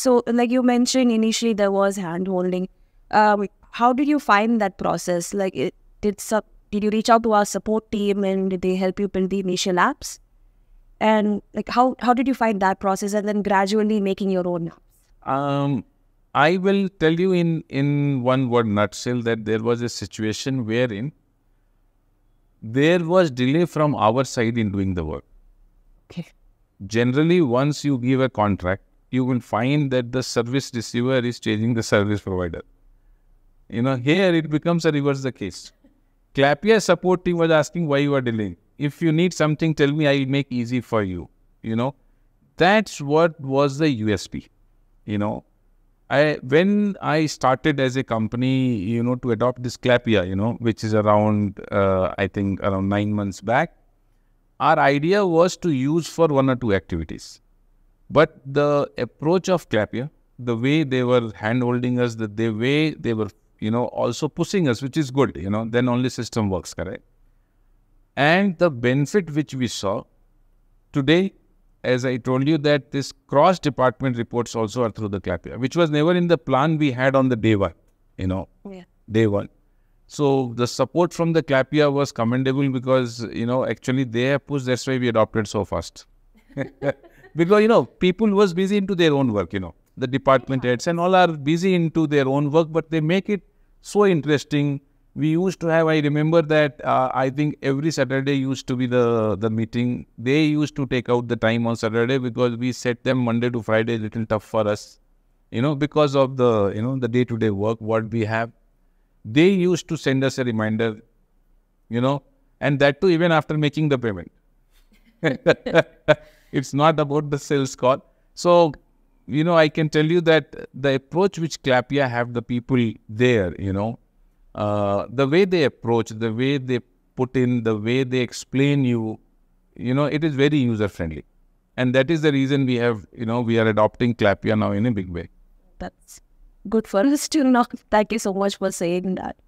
So, like you mentioned initially, there was hand holding. Um, how did you find that process? Like, it, did sub, did you reach out to our support team and did they help you build the initial apps? And like, how how did you find that process? And then gradually making your own apps. Um, I will tell you in in one word nutshell that there was a situation wherein there was delay from our side in doing the work. Okay. Generally, once you give a contract you will find that the service receiver is changing the service provider. You know, here it becomes a reverse the case. Clapia support team was asking why you are delaying. If you need something, tell me, I'll make easy for you. You know, that's what was the USP. You know, I when I started as a company, you know, to adopt this Clapia, you know, which is around uh, I think around nine months back, our idea was to use for one or two activities. But the approach of Clapier, the way they were hand holding us, the, the way they were, you know, also pushing us, which is good, you know, then only system works, correct? And the benefit which we saw today, as I told you, that this cross department reports also are through the Clapier, which was never in the plan we had on the day one, you know, yeah. day one. So the support from the Clapia was commendable because, you know, actually they have pushed, that's why we adopted so fast. because you know people was busy into their own work you know the department heads and all are busy into their own work but they make it so interesting we used to have i remember that uh, i think every saturday used to be the the meeting they used to take out the time on saturday because we set them monday to friday little tough for us you know because of the you know the day to day work what we have they used to send us a reminder you know and that too even after making the payment it's not about the sales call. So, you know, I can tell you that the approach which Clapia have the people there, you know, uh, the way they approach, the way they put in, the way they explain you, you know, it is very user friendly. And that is the reason we have, you know, we are adopting Clapia now in a big way. That's good for us to know. Thank you so much for saying that.